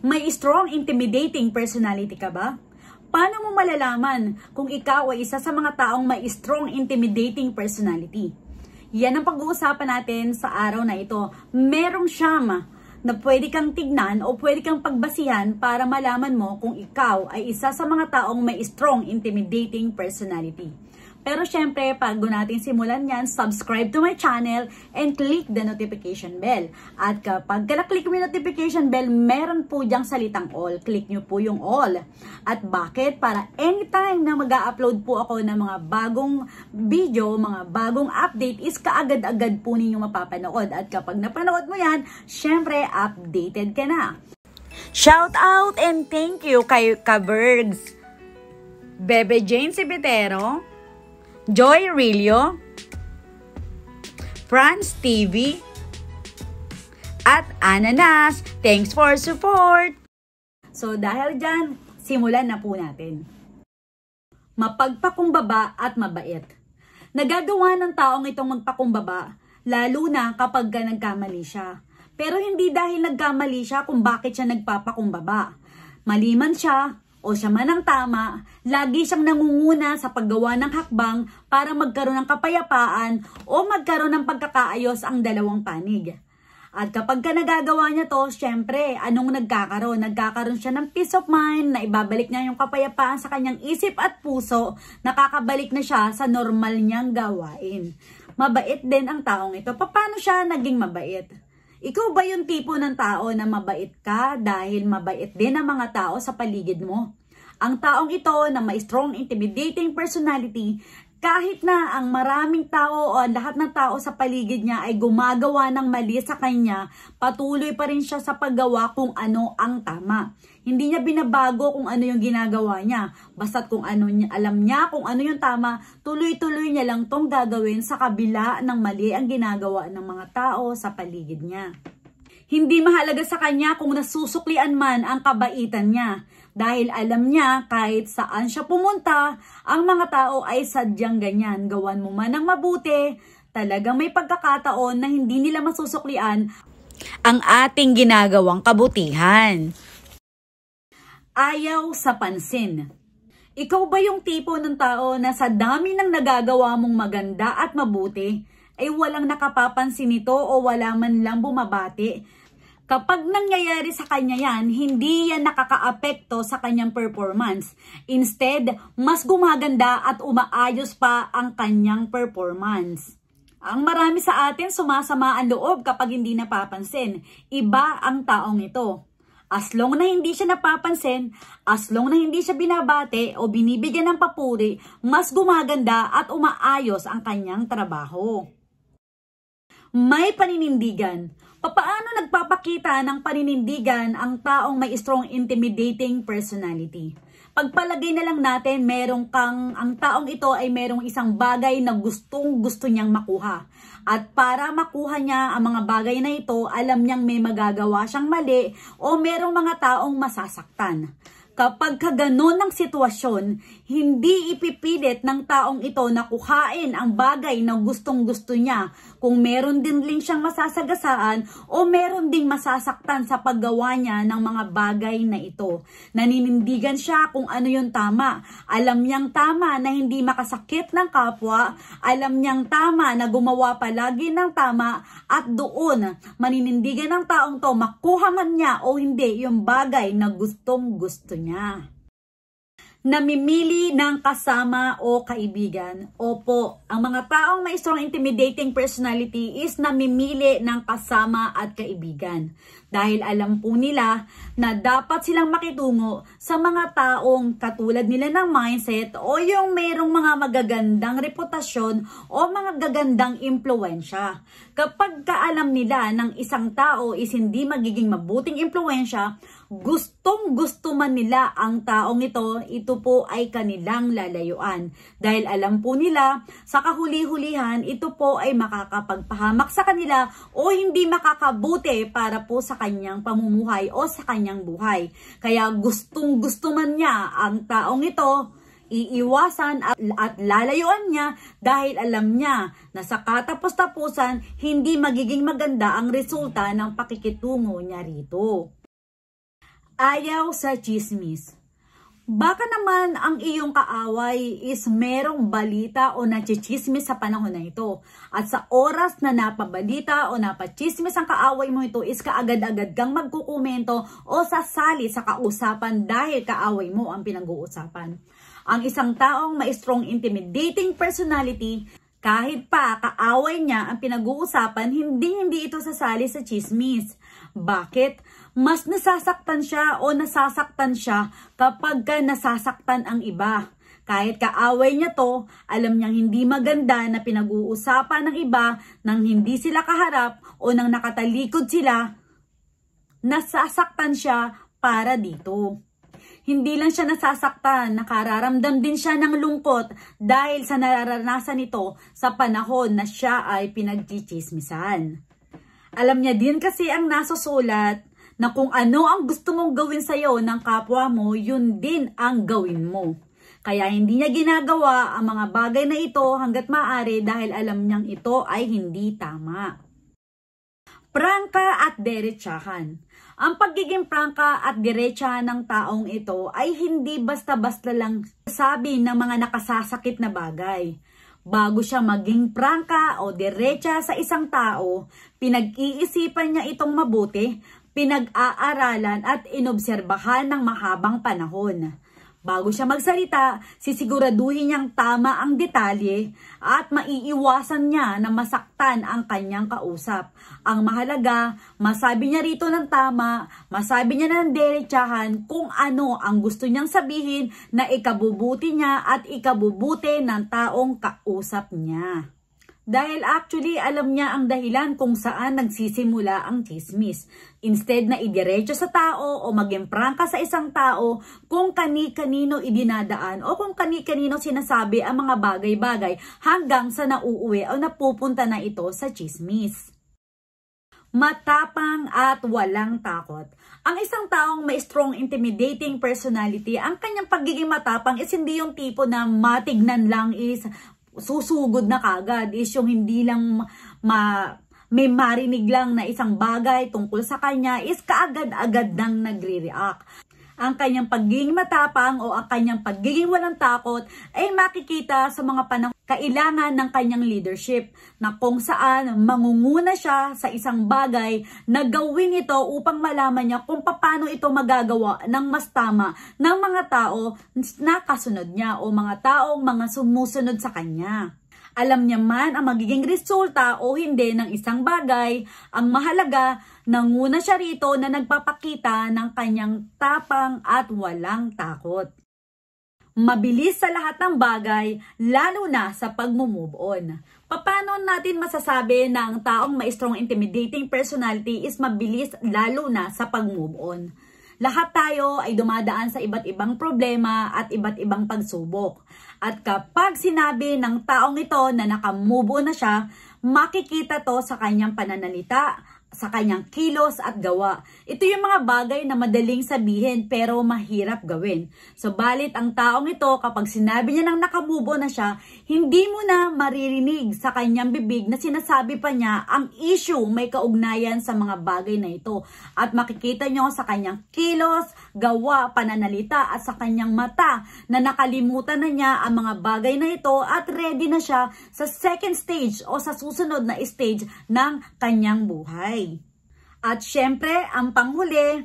May strong intimidating personality ka ba? Paano mo malalaman kung ikaw ay isa sa mga taong may strong intimidating personality? Yan ang pag-uusapan natin sa araw na ito. Merong siyam na pwede kang tignan o pwede kang pagbasihan para malaman mo kung ikaw ay isa sa mga taong may strong intimidating personality. Pero syempre, bago natin simulan yan, subscribe to my channel and click the notification bell. At kapag na-click mo yung notification bell, meron po diyang salitang all. Click nyo po yung all. At bakit? Para anytime na mag upload po ako ng mga bagong video, mga bagong update, is kaagad-agad po ninyo mapapanood. At kapag napanood mo yan, syempre, updated ka na. Shout out and thank you kay Kabergs, Bebe Jane Cibitero, Joy Rilio, Franz TV, at Ananas. Thanks for support! So dahil dyan, simulan na po natin. Mapagpakumbaba at mabait. Nagagawa ng taong itong magpakumbaba, lalo na kapag nagkamali siya. Pero hindi dahil nagkamali siya kung bakit siya nagpapakumbaba. Maliman siya, o siya man ang tama, lagi siyang nangunguna sa paggawa ng hakbang para magkaroon ng kapayapaan o magkaroon ng pagkakaayos ang dalawang panig. At kapag ka nagagawa niya to, syempre, anong nagkakaroon? Nagkakaroon siya ng peace of mind na ibabalik niya yung kapayapaan sa kanyang isip at puso, nakakabalik na siya sa normal niyang gawain. Mabait din ang taong ito. Paano siya naging mabait? Ikaw ba yung tipo ng tao na mabait ka dahil mabait din ang mga tao sa paligid mo? Ang taong ito na may strong intimidating personality kahit na ang maraming tao o lahat ng tao sa paligid niya ay gumagawa ng mali sa kanya, patuloy pa rin siya sa paggawa kung ano ang tama. Hindi niya binabago kung ano yung ginagawa niya. Basta't kung ano niya, alam niya, kung ano yung tama, tuloy-tuloy niya lang tong gagawin sa kabila ng mali ang ginagawa ng mga tao sa paligid niya. Hindi mahalaga sa kanya kung nasusuklian man ang kabaitan niya. Dahil alam niya kahit saan siya pumunta, ang mga tao ay sadyang ganyan. Gawan mo man ang mabuti, talagang may pagkakataon na hindi nila masusuklian ang ating ginagawang kabutihan. Ayaw sa pansin. Ikaw ba yung tipo ng tao na sa dami ng nagagawa mong maganda at mabuti, ay walang nakapapansin nito o wala man lang bumabati Kapag nangyayari sa kanya yan, hindi yan nakakaapekto sa kanyang performance. Instead, mas gumaganda at umaayos pa ang kanyang performance. Ang marami sa atin sumasama ang loob kapag hindi napapansin. Iba ang taong ito. As long na hindi siya napapansin, as long na hindi siya binabate o binibigyan ng papuri, mas gumaganda at umaayos ang kanyang trabaho may paninindigan. Papaano nagpapakita ng paninindigan ang taong may strong intimidating personality? Pagpalagay na lang natin, merong kang, ang taong ito ay merong isang bagay na gustong gusto niyang makuha. At para makuha niya ang mga bagay na ito, alam niyang may magagawa siyang mali o merong mga taong masasaktan. Kapag kaganon ng sitwasyon, hindi ipipilit ng taong ito na kuhain ang bagay na gustong gusto niya, kung meron din din siyang masasagasaan o meron ding masasaktan sa paggawa niya ng mga bagay na ito. Naninindigan siya kung ano yung tama. Alam niyang tama na hindi makasakit ng kapwa, alam niyang tama na gumawa palagi ng tama at doon maninindigan ng taong to makuha man niya o hindi yung bagay na gustong gusto niya namimili ng kasama o kaibigan. Opo, ang mga taong may strong intimidating personality is namimili ng kasama at kaibigan. Dahil alam po nila na dapat silang makitungo sa mga taong katulad nila ng mindset o yung mayroong mga magagandang reputasyon o mga gagandang impluensya. Kapag kaalam nila ng isang tao is hindi magiging mabuting impluensya, gustong gusto man nila ang taong ito, ito po ay kanilang lalayuan. Dahil alam po nila, sa kahuli-hulihan, ito po ay makakapagpahamak sa kanila o hindi makakabuti para po sa kanyang pamumuhay o sa kanyang buhay. Kaya gustong gusto man niya ang taong ito, iiwasan at, at lalayuan niya dahil alam niya na sa katapos-tapusan hindi magiging maganda ang resulta ng pakikitungo niya rito ayaw sa chismis. Baka naman ang iyong kaaway is merong balita o nachichismis sa panahon na ito. At sa oras na napabalita o napachismis ang kaaway mo ito is kaagad-agad kang magkukomento o sasali sa kausapan dahil kaaway mo ang pinag-uusapan. Ang isang taong may strong intimidating personality kahit pa kaaway niya ang pinag-uusapan, hindi hindi ito sasali sa chismis. Bakit? mas nasasaktan siya o nasasaktan siya kapag nasasaktan ang iba. Kahit kaaway niya to, alam niyang hindi maganda na pinag-uusapan ng iba nang hindi sila kaharap o nang nakatalikod sila, nasasaktan siya para dito. Hindi lang siya nasasaktan, nakararamdam din siya ng lungkot dahil sa nararanasan nito sa panahon na siya ay pinagchichismisan. Alam niya din kasi ang nasusulat na kung ano ang gusto mong gawin sa'yo ng kapwa mo, yun din ang gawin mo. Kaya hindi niya ginagawa ang mga bagay na ito hanggat maaari dahil alam niyang ito ay hindi tama. Prangka at derechahan. Ang pagiging prangka at derecha ng taong ito ay hindi basta-basta lang sabi ng mga nakasasakit na bagay. Bago siya maging prangka o derecha sa isang tao, pinag-iisipan niya itong mabuti pinag-aaralan at inobserbahan ng mahabang panahon. Bago siya magsalita, sisiguraduhin niyang tama ang detalye at maiiwasan niya na masaktan ang kanyang kausap. Ang mahalaga, masabi niya rito ng tama, masabi niya ng derechahan kung ano ang gusto niyang sabihin na ikabubuti niya at ikabubuti ng taong kausap niya. Dahil actually alam niya ang dahilan kung saan nagsisimula ang chismis. Instead na idiretso sa tao o maging prangka sa isang tao kung kani-kanino idinadaan o kung kani-kanino sinasabi ang mga bagay-bagay hanggang sa nauuwi o napupunta na ito sa chismis matapang at walang takot. Ang isang taong may strong intimidating personality, ang kanyang pagiging matapang is hindi yung tipo na matignan lang is susugod na kagad is yung hindi lang ma may marinig lang na isang bagay tungkol sa kanya is kaagad-agad nang nagre-react ang kanyang pagiging matapang o ang kanyang pagiging walang takot ay makikita sa mga panahon kailangan ng kanyang leadership na kung saan mangunguna siya sa isang bagay na gawin ito upang malaman niya kung paano ito magagawa ng mas tama ng mga tao na kasunod niya o mga taong mga sumusunod sa kanya. Alam niya man ang magiging resulta o hindi ng isang bagay, ang mahalaga, nanguna siya rito na nagpapakita ng kanyang tapang at walang takot. Mabilis sa lahat ng bagay, lalo na sa pag-move on. Paano natin masasabi na ang taong may strong intimidating personality is mabilis lalo na sa pag-move on? Lahat tayo ay dumadaan sa iba't ibang problema at iba't ibang pagsubok. At kapag sinabi ng taong ito na nakamubo na siya, makikita to sa kanyang pananalita sa kanyang kilos at gawa. Ito yung mga bagay na madaling sabihin pero mahirap gawin. So balit ang taong ito kapag sinabi niya nang nakamubo na siya, hindi mo na maririnig sa kanyang bibig na sinasabi pa niya ang issue may kaugnayan sa mga bagay na ito. At makikita niyo sa kanyang kilos, gawa, pananalita at sa kanyang mata na nakalimutan na niya ang mga bagay na ito at ready na siya sa second stage o sa susunod na stage ng kanyang buhay. Pinoy. At syempre, ang panghuli,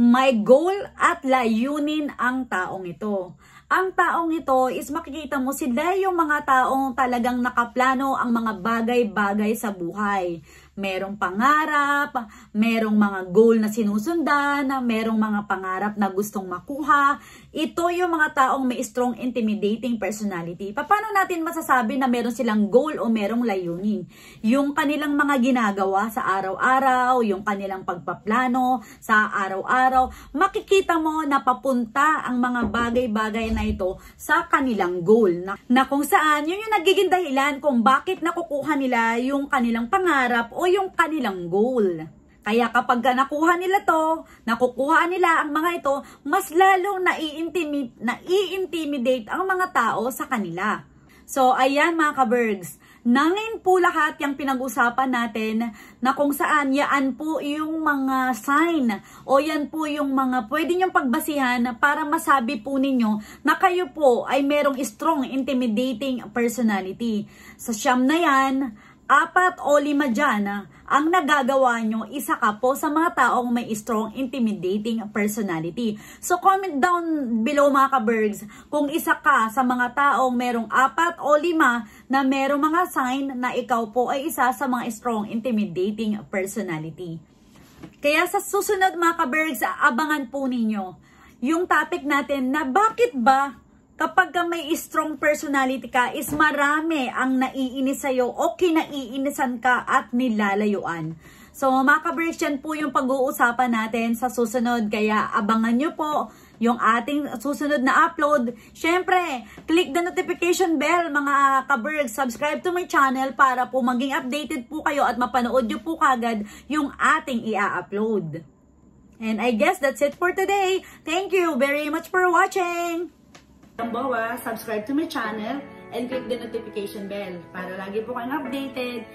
may goal at layunin ang taong ito. Ang taong ito is makikita mo sila yung mga taong talagang nakaplano ang mga bagay-bagay sa buhay merong pangarap, merong mga goal na sinusundan, na merong mga pangarap na gustong makuha. Ito yung mga taong may strong intimidating personality. Paano natin masasabi na meron silang goal o merong layunin? Yung kanilang mga ginagawa sa araw-araw, yung kanilang pagpaplano sa araw-araw, makikita mo na papunta ang mga bagay-bagay na ito sa kanilang goal na, na kung saan yun yung nagiging dahilan kung bakit nakukuha nila yung kanilang pangarap o yung kanilang goal. Kaya kapag nakuha nila to, nakukuha nila ang mga ito, mas lalong naiintimidate, naiintimidate ang mga tao sa kanila. So, ayan mga ka-bergs, nangin po lahat yung pinag-usapan natin na kung saan yaan po yung mga sign o yan po yung mga pwede niyong pagbasihan para masabi po ninyo na kayo po ay merong strong intimidating personality. Sa siyam na yan, apat o lima dyan, ah, ang nagagawa nyo, isa ka po sa mga taong may strong intimidating personality. So comment down below mga ka kung isa ka sa mga taong merong apat o lima na merong mga sign na ikaw po ay isa sa mga strong intimidating personality. Kaya sa susunod mga ka abangan po ninyo yung topic natin na bakit ba kapag ka may strong personality ka, is marami ang naiinis sa'yo o kinaiinisan ka at nilalayuan. So, makabreak yan po yung pag-uusapan natin sa susunod. Kaya, abangan nyo po yung ating susunod na upload. Siyempre, click the notification bell mga ka kaberg. Subscribe to my channel para po maging updated po kayo at mapanood nyo po kagad yung ating ia upload And I guess that's it for today. Thank you very much for watching! Bawa, subscribe to my channel and click the notification bell para lagi po kayong updated